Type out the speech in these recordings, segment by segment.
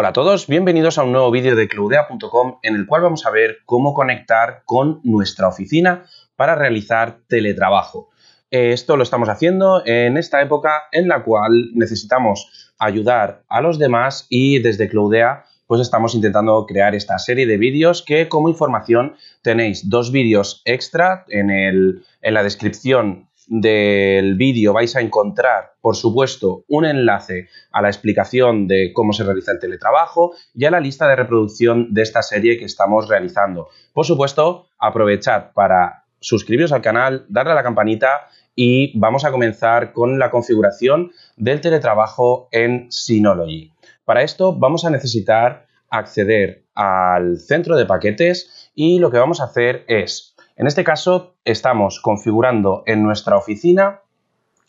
Hola a todos, bienvenidos a un nuevo vídeo de cloudea.com en el cual vamos a ver cómo conectar con nuestra oficina para realizar teletrabajo. Eh, esto lo estamos haciendo en esta época en la cual necesitamos ayudar a los demás y desde Cloudea pues estamos intentando crear esta serie de vídeos que como información tenéis dos vídeos extra en, el, en la descripción del vídeo vais a encontrar, por supuesto, un enlace a la explicación de cómo se realiza el teletrabajo y a la lista de reproducción de esta serie que estamos realizando. Por supuesto, aprovechad para suscribiros al canal, darle a la campanita y vamos a comenzar con la configuración del teletrabajo en Synology. Para esto vamos a necesitar acceder al centro de paquetes y lo que vamos a hacer es en este caso estamos configurando en nuestra oficina,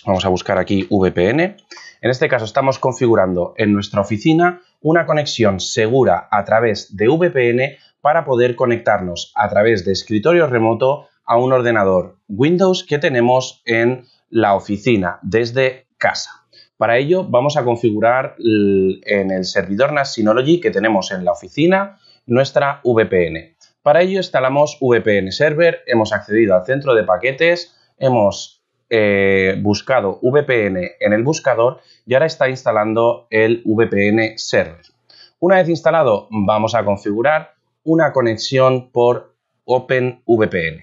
vamos a buscar aquí VPN, en este caso estamos configurando en nuestra oficina una conexión segura a través de VPN para poder conectarnos a través de escritorio remoto a un ordenador Windows que tenemos en la oficina desde casa. Para ello vamos a configurar en el servidor NAS Synology que tenemos en la oficina nuestra VPN. Para ello instalamos VPN Server, hemos accedido al centro de paquetes, hemos eh, buscado VPN en el buscador y ahora está instalando el VPN Server. Una vez instalado, vamos a configurar una conexión por OpenVPN.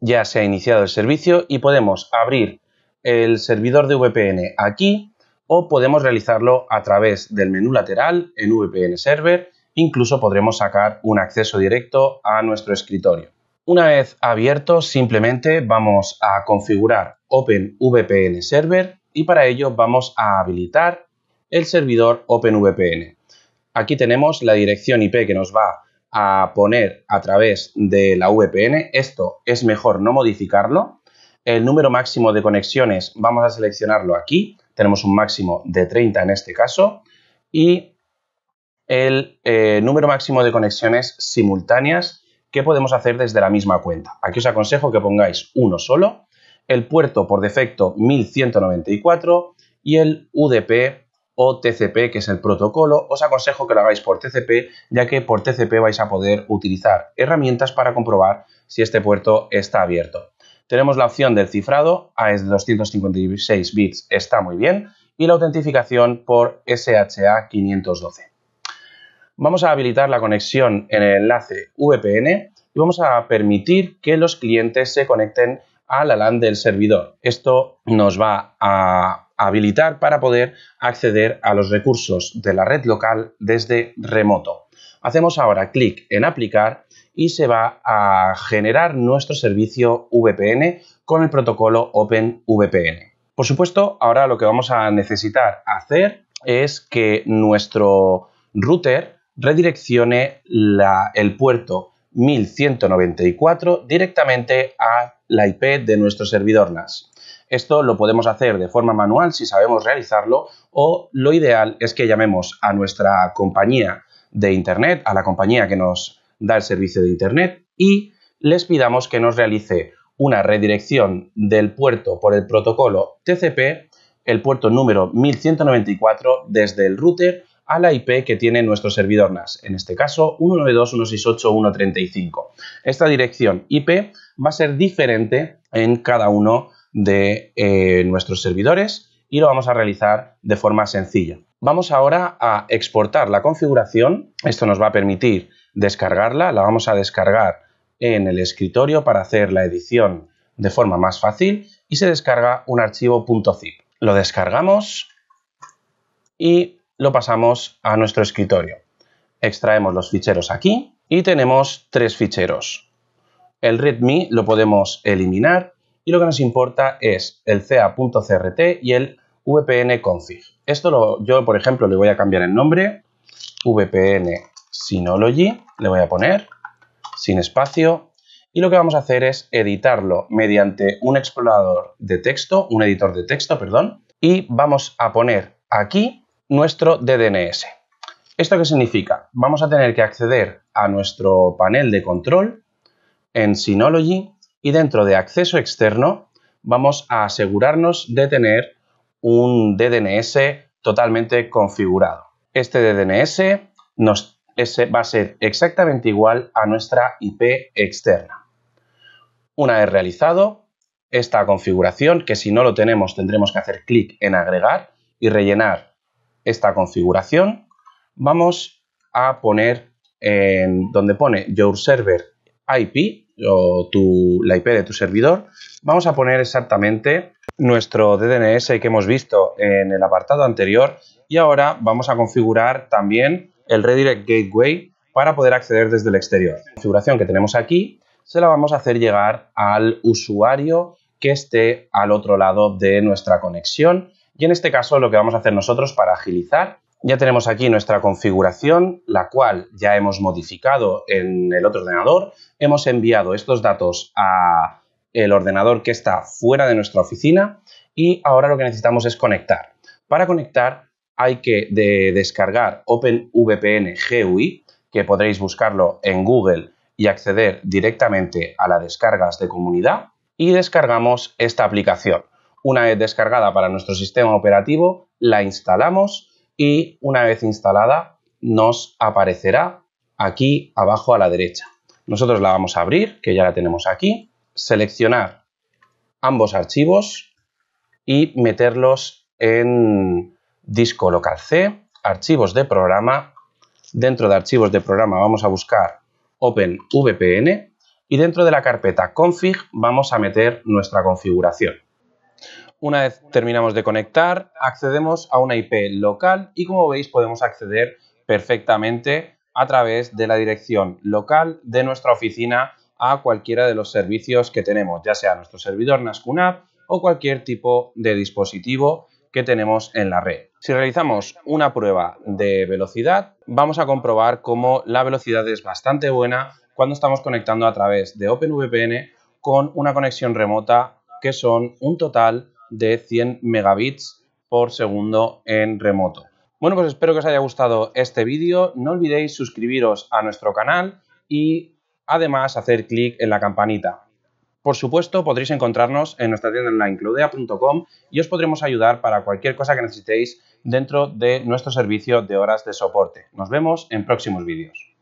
Ya se ha iniciado el servicio y podemos abrir el servidor de VPN aquí o podemos realizarlo a través del menú lateral en VPN Server Incluso podremos sacar un acceso directo a nuestro escritorio. Una vez abierto, simplemente vamos a configurar OpenVPN Server y para ello vamos a habilitar el servidor OpenVPN. Aquí tenemos la dirección IP que nos va a poner a través de la VPN. Esto es mejor no modificarlo. El número máximo de conexiones vamos a seleccionarlo aquí. Tenemos un máximo de 30 en este caso. Y el eh, número máximo de conexiones simultáneas que podemos hacer desde la misma cuenta. Aquí os aconsejo que pongáis uno solo, el puerto por defecto 1194 y el UDP o TCP, que es el protocolo, os aconsejo que lo hagáis por TCP, ya que por TCP vais a poder utilizar herramientas para comprobar si este puerto está abierto. Tenemos la opción del cifrado, AES 256 bits está muy bien, y la autentificación por SHA 512. Vamos a habilitar la conexión en el enlace VPN y vamos a permitir que los clientes se conecten a la LAN del servidor. Esto nos va a habilitar para poder acceder a los recursos de la red local desde remoto. Hacemos ahora clic en aplicar y se va a generar nuestro servicio VPN con el protocolo OpenVPN. Por supuesto, ahora lo que vamos a necesitar hacer es que nuestro router redireccione el puerto 1194 directamente a la IP de nuestro servidor NAS. Esto lo podemos hacer de forma manual si sabemos realizarlo o lo ideal es que llamemos a nuestra compañía de Internet, a la compañía que nos da el servicio de Internet y les pidamos que nos realice una redirección del puerto por el protocolo TCP, el puerto número 1194 desde el router a la IP que tiene nuestro servidor NAS, en este caso 192.168.135. Esta dirección IP va a ser diferente en cada uno de eh, nuestros servidores y lo vamos a realizar de forma sencilla. Vamos ahora a exportar la configuración. Esto nos va a permitir descargarla. La vamos a descargar en el escritorio para hacer la edición de forma más fácil y se descarga un archivo .zip. Lo descargamos y lo pasamos a nuestro escritorio. Extraemos los ficheros aquí y tenemos tres ficheros. El readme lo podemos eliminar y lo que nos importa es el ca.crt y el vpn config. Esto lo, yo, por ejemplo, le voy a cambiar el nombre, vpn Synology, le voy a poner, sin espacio, y lo que vamos a hacer es editarlo mediante un explorador de texto, un editor de texto, perdón, y vamos a poner aquí nuestro DDNS. ¿Esto qué significa? Vamos a tener que acceder a nuestro panel de control en Synology y dentro de acceso externo vamos a asegurarnos de tener un DDNS totalmente configurado. Este DDNS va a ser exactamente igual a nuestra IP externa. Una vez realizado esta configuración, que si no lo tenemos tendremos que hacer clic en agregar y rellenar esta configuración, vamos a poner en donde pone Your Server IP o tu, la IP de tu servidor, vamos a poner exactamente nuestro DNS que hemos visto en el apartado anterior y ahora vamos a configurar también el Redirect Gateway para poder acceder desde el exterior. La configuración que tenemos aquí se la vamos a hacer llegar al usuario que esté al otro lado de nuestra conexión y en este caso lo que vamos a hacer nosotros para agilizar, ya tenemos aquí nuestra configuración, la cual ya hemos modificado en el otro ordenador, hemos enviado estos datos a el ordenador que está fuera de nuestra oficina y ahora lo que necesitamos es conectar. Para conectar hay que descargar OpenVPN GUI, que podréis buscarlo en Google y acceder directamente a las descargas de comunidad, y descargamos esta aplicación. Una vez descargada para nuestro sistema operativo, la instalamos y una vez instalada nos aparecerá aquí abajo a la derecha. Nosotros la vamos a abrir, que ya la tenemos aquí, seleccionar ambos archivos y meterlos en disco local C, archivos de programa. Dentro de archivos de programa vamos a buscar OpenVPN y dentro de la carpeta config vamos a meter nuestra configuración. Una vez terminamos de conectar, accedemos a una IP local y como veis podemos acceder perfectamente a través de la dirección local de nuestra oficina a cualquiera de los servicios que tenemos, ya sea nuestro servidor NASCUNAP o cualquier tipo de dispositivo que tenemos en la red. Si realizamos una prueba de velocidad, vamos a comprobar cómo la velocidad es bastante buena cuando estamos conectando a través de OpenVPN con una conexión remota que son un total de 100 megabits por segundo en remoto. Bueno, pues espero que os haya gustado este vídeo. No olvidéis suscribiros a nuestro canal y además hacer clic en la campanita. Por supuesto, podréis encontrarnos en nuestra tienda online cloudea.com y os podremos ayudar para cualquier cosa que necesitéis dentro de nuestro servicio de horas de soporte. Nos vemos en próximos vídeos.